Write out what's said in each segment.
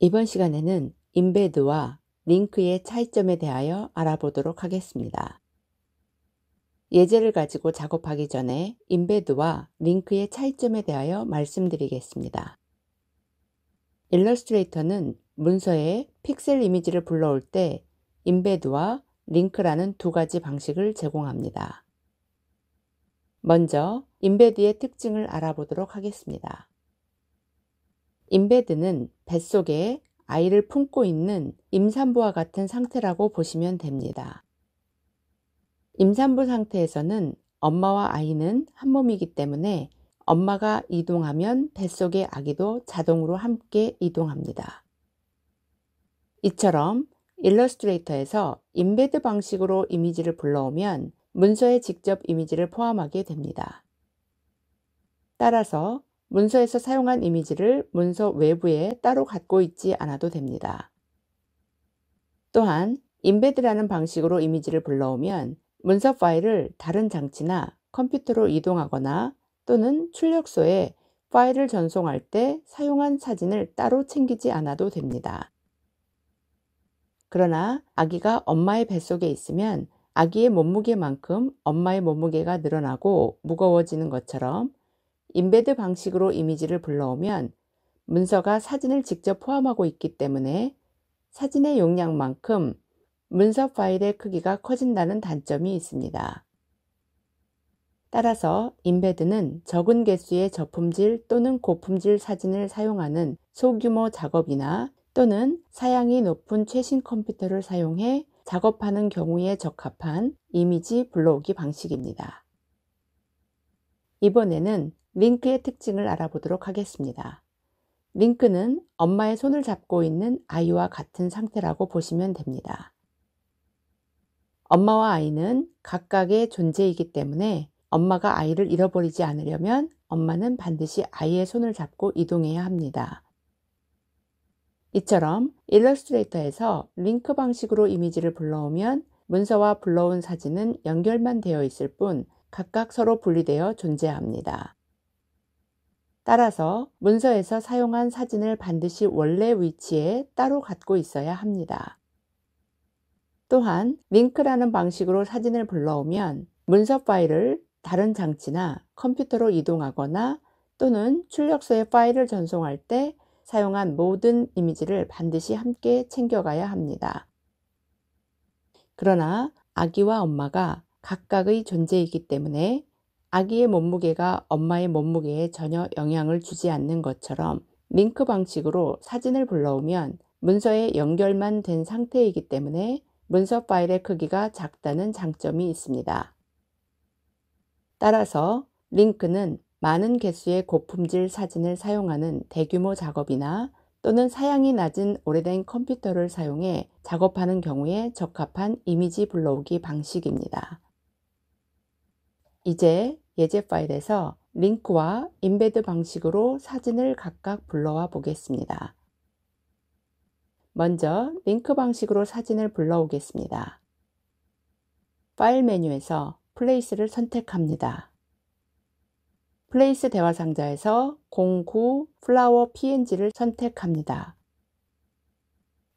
이번 시간에는 인베드와 링크의 차이점에 대하여 알아보도록 하겠습니다. 예제를 가지고 작업하기 전에 인베드와 링크의 차이점에 대하여 말씀드리겠습니다. 일러스트레이터는 문서에 픽셀 이미지를 불러올 때 인베드와 링크라는 두 가지 방식을 제공합니다. 먼저 임베드의 특징을 알아보도록 하겠습니다. 임베드는 뱃속에 아이를 품고 있는 임산부와 같은 상태라고 보시면 됩니다. 임산부 상태에서는 엄마와 아이는 한 몸이기 때문에 엄마가 이동하면 뱃속의 아기도 자동으로 함께 이동합니다. 이처럼 일러스트레이터에서 임베드 방식으로 이미지를 불러오면 문서에 직접 이미지를 포함하게 됩니다. 따라서 문서에서 사용한 이미지를 문서 외부에 따로 갖고 있지 않아도 됩니다. 또한 임베드라는 방식으로 이미지를 불러오면 문서 파일을 다른 장치나 컴퓨터로 이동하거나 또는 출력소에 파일을 전송할 때 사용한 사진을 따로 챙기지 않아도 됩니다. 그러나 아기가 엄마의 뱃속에 있으면 아기의 몸무게만큼 엄마의 몸무게가 늘어나고 무거워지는 것처럼 인베드 방식으로 이미지를 불러오면 문서가 사진을 직접 포함하고 있기 때문에 사진의 용량만큼 문서 파일의 크기가 커진다는 단점이 있습니다. 따라서 인베드는 적은 개수의 저품질 또는 고품질 사진을 사용하는 소규모 작업이나 또는 사양이 높은 최신 컴퓨터를 사용해 작업하는 경우에 적합한 이미지 불러오기 방식입니다. 이번에는 링크의 특징을 알아보도록 하겠습니다. 링크는 엄마의 손을 잡고 있는 아이와 같은 상태라고 보시면 됩니다. 엄마와 아이는 각각의 존재이기 때문에 엄마가 아이를 잃어버리지 않으려면 엄마는 반드시 아이의 손을 잡고 이동해야 합니다. 이처럼 일러스트레이터에서 링크 방식으로 이미지를 불러오면 문서와 불러온 사진은 연결만 되어 있을 뿐 각각 서로 분리되어 존재합니다. 따라서 문서에서 사용한 사진을 반드시 원래 위치에 따로 갖고 있어야 합니다. 또한 링크라는 방식으로 사진을 불러오면 문서 파일을 다른 장치나 컴퓨터로 이동하거나 또는 출력서에 파일을 전송할 때 사용한 모든 이미지를 반드시 함께 챙겨가야 합니다. 그러나 아기와 엄마가 각각의 존재이기 때문에 아기의 몸무게가 엄마의 몸무게에 전혀 영향을 주지 않는 것처럼 링크 방식으로 사진을 불러오면 문서에 연결만 된 상태이기 때문에 문서 파일의 크기가 작다는 장점이 있습니다. 따라서 링크는 많은 개수의 고품질 사진을 사용하는 대규모 작업이나 또는 사양이 낮은 오래된 컴퓨터를 사용해 작업하는 경우에 적합한 이미지 불러오기 방식입니다. 이제 예제 파일에서 링크와 인베드 방식으로 사진을 각각 불러와 보겠습니다. 먼저 링크 방식으로 사진을 불러오겠습니다. 파일 메뉴에서 플레이스를 선택합니다. 플레이스 대화 상자에서 09 플라워 PNG를 선택합니다.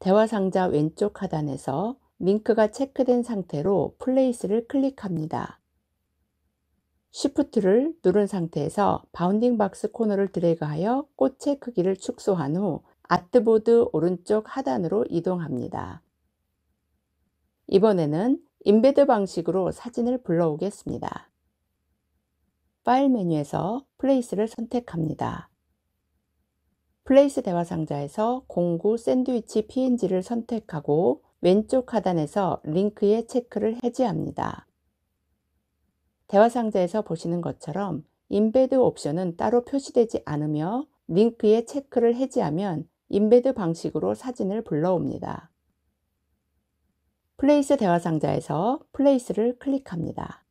대화 상자 왼쪽 하단에서 링크가 체크된 상태로 플레이스를 클릭합니다. Shift를 누른 상태에서 바운딩 박스 코너를 드래그하여 꽃의 크기를 축소한 후 아트보드 오른쪽 하단으로 이동합니다. 이번에는 인베드 방식으로 사진을 불러오겠습니다. 파일 메뉴에서 플레이스를 선택합니다. 플레이스 대화 상자에서 공구 샌드위치 PNG를 선택하고 왼쪽 하단에서 링크에 체크를 해지합니다 대화 상자에서 보시는 것처럼 인베드 옵션은 따로 표시되지 않으며 링크에 체크를 해지하면 인베드 방식으로 사진을 불러옵니다. 플레이스 대화 상자에서 플레이스를 클릭합니다.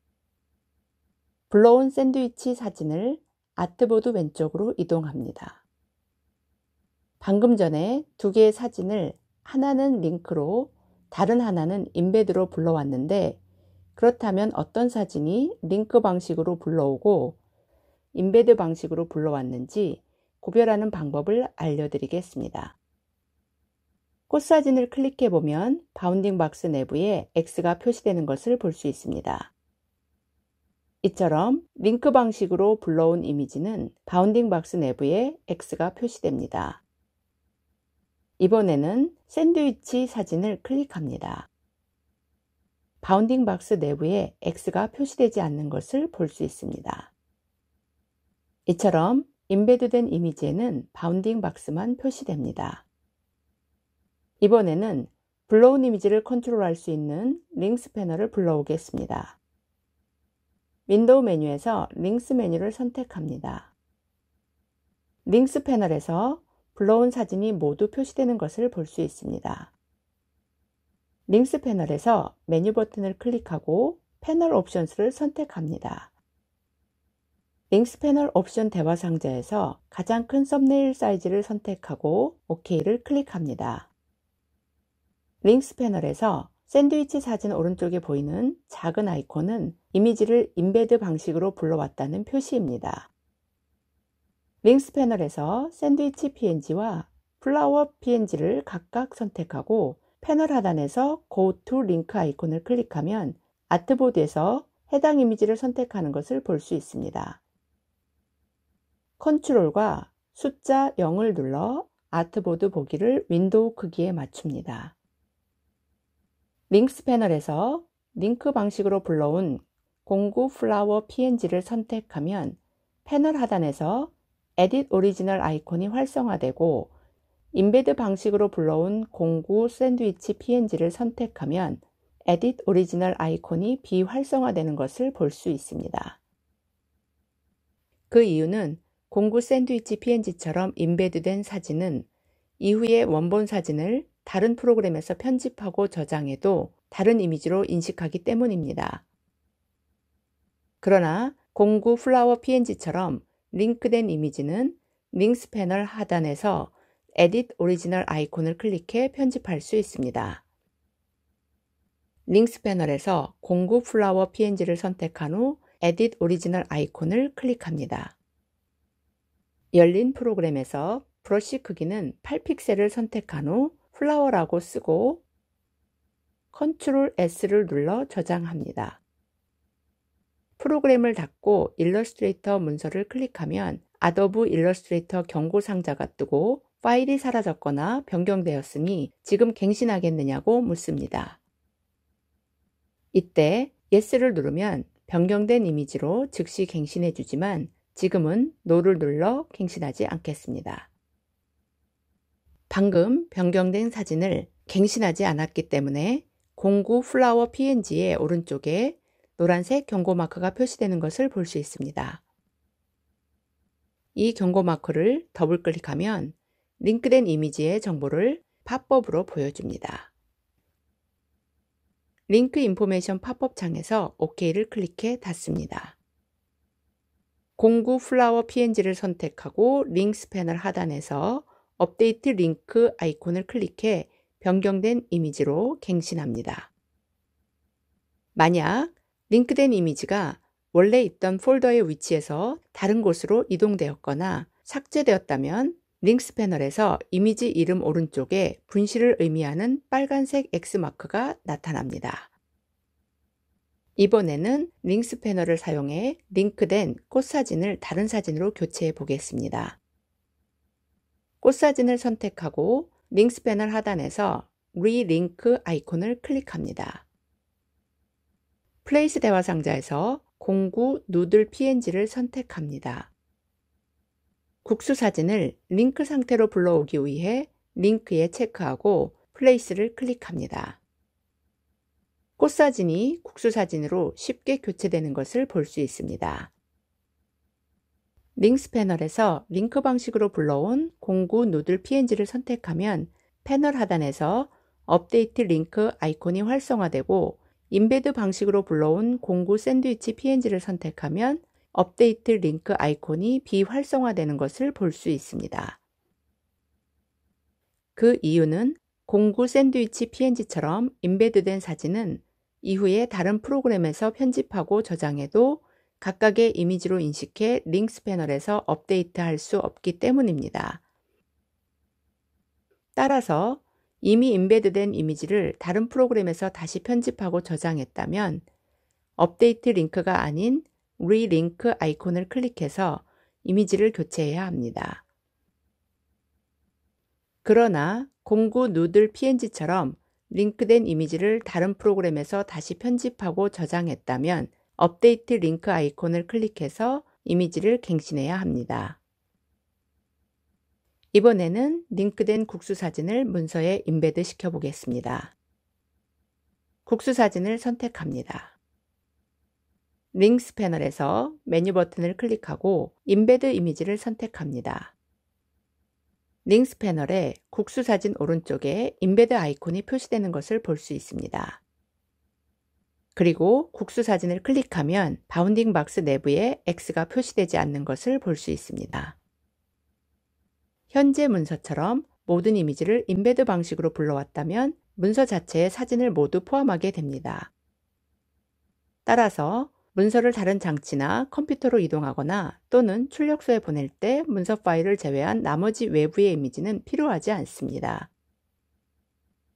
불러온 샌드위치 사진을 아트보드 왼쪽으로 이동합니다. 방금 전에 두 개의 사진을 하나는 링크로 다른 하나는 인베드로 불러왔는데 그렇다면 어떤 사진이 링크 방식으로 불러오고 인베드 방식으로 불러왔는지 구별하는 방법을 알려드리겠습니다. 꽃사진을 클릭해보면 바운딩 박스 내부에 X가 표시되는 것을 볼 수 있습니다. 이처럼 링크 방식으로 불러온 이미지는 바운딩 박스 내부에 X가 표시됩니다. 이번에는 샌드위치 사진을 클릭합니다. 바운딩 박스 내부에 X가 표시되지 않는 것을 볼 수 있습니다. 이처럼 임베드된 이미지에는 바운딩 박스만 표시됩니다. 이번에는 불러온 이미지를 컨트롤할 수 있는 링스 패널을 불러오겠습니다. 윈도우 메뉴에서 링스 메뉴를 선택합니다. 링스 패널에서 불러온 사진이 모두 표시되는 것을 볼 수 있습니다. 링스 패널에서 메뉴 버튼을 클릭하고 패널 옵션스를 선택합니다. 링스 패널 옵션 대화 상자에서 가장 큰 썸네일 사이즈를 선택하고 OK를 클릭합니다. 링스 패널에서 샌드위치 사진 오른쪽에 보이는 작은 아이콘은 이미지를 인베드 방식으로 불러왔다는 표시입니다. 링스 패널에서 샌드위치 PNG와 플라워 PNG를 각각 선택하고 패널 하단에서 Go to Link 아이콘을 클릭하면 아트보드에서 해당 이미지를 선택하는 것을 볼 수 있습니다. 컨트롤과 숫자 0을 눌러 아트보드 보기를 윈도우 크기에 맞춥니다. 링크스 패널에서 링크 방식으로 불러온 공구 플라워 PNG를 선택하면 패널 하단에서 Edit Original 아이콘이 활성화되고 인베드 방식으로 불러온 공구 샌드위치 PNG를 선택하면 Edit Original 아이콘이 비활성화되는 것을 볼 수 있습니다. 그 이유는 공구 샌드위치 PNG처럼 인베드된 사진은 이후에 원본 사진을 다른 프로그램에서 편집하고 저장해도 다른 이미지로 인식하기 때문입니다. 그러나 공구 플라워 png처럼 링크된 이미지는 링스 패널 하단에서 Edit Original 아이콘을 클릭해 편집할 수 있습니다. 링스 패널에서 공구 플라워 png를 선택한 후 Edit Original 아이콘을 클릭합니다. 열린 프로그램에서 브러쉬 크기는 8픽셀을 선택한 후 플라워라고 쓰고 Ctrl S를 눌러 저장합니다. 프로그램을 닫고 일러스트레이터 문서를 클릭하면 아더브 일러스트레이터 경고 상자가 뜨고 파일이 사라졌거나 변경되었으니 지금 갱신하겠느냐고 묻습니다. 이때 Yes를 누르면 변경된 이미지로 즉시 갱신해주지만 지금은 No를 눌러 갱신하지 않겠습니다. 방금 변경된 사진을 갱신하지 않았기 때문에 공구 플라워 PNG의 오른쪽에 노란색 경고 마크가 표시되는 것을 볼 수 있습니다. 이 경고 마크를 더블 클릭하면 링크된 이미지의 정보를 팝업으로 보여줍니다. 링크 인포메이션 팝업 창에서 OK를 클릭해 닫습니다. 공구 플라워 PNG를 선택하고 링스 패널 하단에서 업데이트 링크 아이콘을 클릭해 변경된 이미지로 갱신합니다. 만약 링크된 이미지가 원래 있던 폴더의 위치에서 다른 곳으로 이동되었거나 삭제되었다면 링스 패널에서 이미지 이름 오른쪽에 분실을 의미하는 빨간색 X마크가 나타납니다. 이번에는 링스 패널을 사용해 링크된 꽃 사진을 다른 사진으로 교체해 보겠습니다. 꽃사진을 선택하고 링스패을 하단에서 리링크 아이콘을 클릭합니다. 플레이스 대화 상자에서 공구 누들 PNG를 선택합니다. 국수 사진을 링크 상태로 불러오기 위해 링크에 체크하고 플레이스를 클릭합니다. 꽃사진이 국수 사진으로 쉽게 교체되는 것을 볼 수 있습니다. 링스 패널에서 링크 방식으로 불러온 공구 노들 PNG를 선택하면 패널 하단에서 업데이트 링크 아이콘이 활성화되고 인베드 방식으로 불러온 공구 샌드위치 PNG를 선택하면 업데이트 링크 아이콘이 비활성화되는 것을 볼 수 있습니다. 그 이유는 공구 샌드위치 PNG처럼 인베드된 사진은 이후에 다른 프로그램에서 편집하고 저장해도 각각의 이미지로 인식해 링스 패널에서 업데이트할 수 없기 때문입니다. 따라서 이미 임베드된 이미지를 다른 프로그램에서 다시 편집하고 저장했다면 업데이트 링크가 아닌 리링크 아이콘을 클릭해서 이미지를 교체해야 합니다. 그러나 공구 누들 PNG처럼 링크된 이미지를 다른 프로그램에서 다시 편집하고 저장했다면 업데이트 링크 아이콘을 클릭해서 이미지를 갱신해야 합니다. 이번에는 링크된 국수 사진을 문서에 임베드 시켜 보겠습니다. 국수 사진을 선택합니다. 링스 패널에서 메뉴 버튼을 클릭하고 임베드 이미지를 선택합니다. 링스 패널에 국수 사진 오른쪽에 임베드 아이콘이 표시되는 것을 볼 수 있습니다. 그리고 국수 사진을 클릭하면 바운딩 박스 내부에 X가 표시되지 않는 것을 볼 수 있습니다. 현재 문서처럼 모든 이미지를 임베드 방식으로 불러왔다면 문서 자체에 사진을 모두 포함하게 됩니다. 따라서 문서를 다른 장치나 컴퓨터로 이동하거나 또는 출력소에 보낼 때 문서 파일을 제외한 나머지 외부의 이미지는 필요하지 않습니다.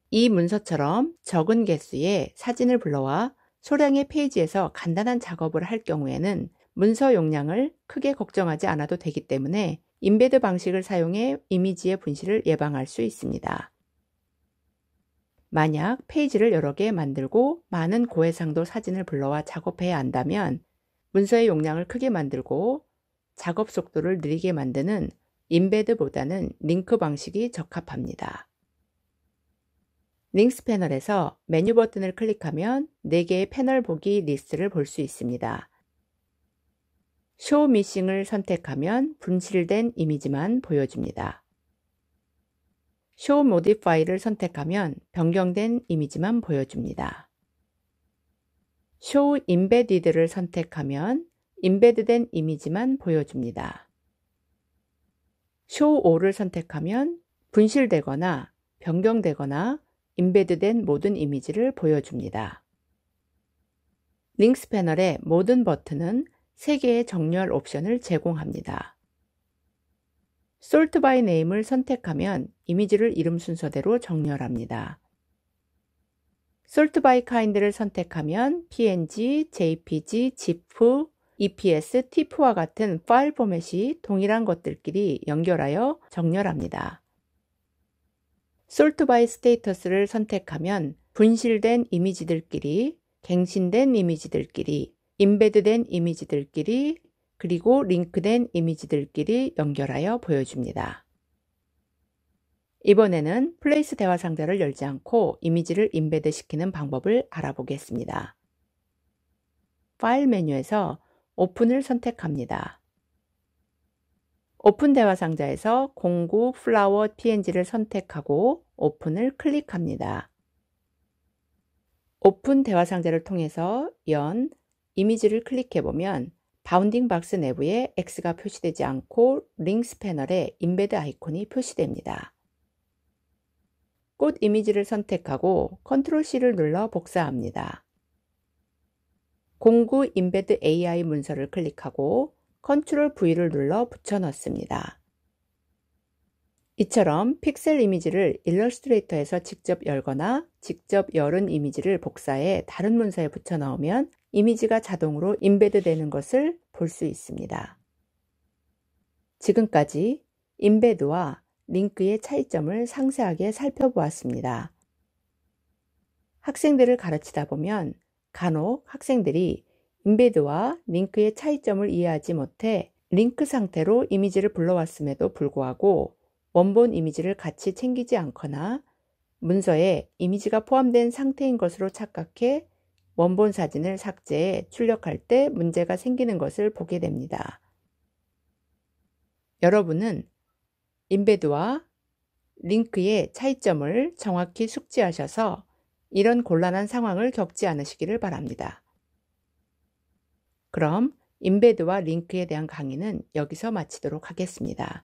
이 문서처럼 적은 개수의 사진을 불러와 소량의 페이지에서 간단한 작업을 할 경우에는 문서 용량을 크게 걱정하지 않아도 되기 때문에 임베드 방식을 사용해 이미지의 분실을 예방할 수 있습니다. 만약 페이지를 여러 개 만들고 많은 고해상도 사진을 불러와 작업해야 한다면 문서의 용량을 크게 만들고 작업 속도를 느리게 만드는 임베드보다는 링크 방식이 적합합니다. 링스 패널에서 메뉴 버튼을 클릭하면 4개의 패널 보기 리스트를 볼 수 있습니다. 쇼 미싱을 선택하면 분실된 이미지만 보여줍니다. 쇼 모디파이를 선택하면 변경된 이미지만 보여줍니다. 쇼 임베디드를 선택하면 임베드된 이미지만 보여줍니다. 쇼 5를 선택하면 분실되거나 변경되거나 임베드된 모든 이미지를 보여줍니다. 링스 패널의 모든 버튼은 3개의 정렬 옵션을 제공합니다. 솔트 바이 네임을 선택하면 이미지를 이름 순서대로 정렬합니다. 솔트 바이 카인드를 선택하면 png, jpg, gif, eps, tif와 f 같은 파일 포맷이 동일한 것들끼리 연결하여 정렬합니다. 솔트 바이 스테이터스를 선택하면 분실된 이미지들끼리, 갱신된 이미지들끼리, 임베드된 이미지들끼리, 그리고 링크된 이미지들끼리 연결하여 보여줍니다. 이번에는 플레이스 대화 상자를 열지 않고 이미지를 임베드 시키는 방법을 알아보겠습니다. 파일 메뉴에서 오픈을 선택합니다. 오픈 대화 상자에서 공구 플라워 png를 선택하고 오픈을 클릭합니다. 오픈 대화 상자를 통해서 연 이미지를 클릭해 보면 바운딩 박스 내부에 X가 표시되지 않고 링스 패널에 인베드 아이콘이 표시됩니다. 꽃 이미지를 선택하고 Ctrl C를 눌러 복사합니다. 공구 인베드 AI 문서를 클릭하고 Ctrl V를 눌러 붙여넣습니다. 이처럼 픽셀 이미지를 일러스트레이터에서 직접 열거나 직접 열은 이미지를 복사해 다른 문서에 붙여 넣으면 이미지가 자동으로 임베드 되는 것을 볼 수 있습니다. 지금까지 임베드와 링크의 차이점을 상세하게 살펴보았습니다. 학생들을 가르치다 보면 간혹 학생들이 인베드와 링크의 차이점을 이해하지 못해 링크 상태로 이미지를 불러왔음에도 불구하고 원본 이미지를 같이 챙기지 않거나 문서에 이미지가 포함된 상태인 것으로 착각해 원본 사진을 삭제해 출력할 때 문제가 생기는 것을 보게 됩니다. 여러분은 인베드와 링크의 차이점을 정확히 숙지하셔서 이런 곤란한 상황을 겪지 않으시기를 바랍니다. 그럼 인베드와 링크에 대한 강의는 여기서 마치도록 하겠습니다.